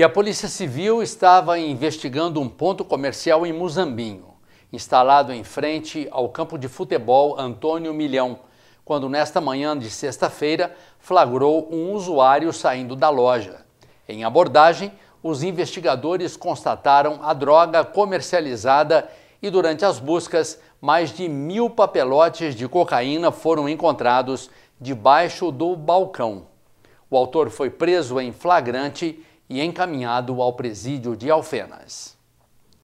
E a Polícia Civil estava investigando um ponto comercial em Muzambinho, instalado em frente ao campo de futebol Antônio Milhão, quando nesta manhã de sexta-feira flagrou um usuário saindo da loja. Em abordagem, os investigadores constataram a droga comercializada e, durante as buscas, mais de mil papelotes de cocaína foram encontrados debaixo do balcão. O autor foi preso em flagrante e encaminhado ao presídio de Alfenas.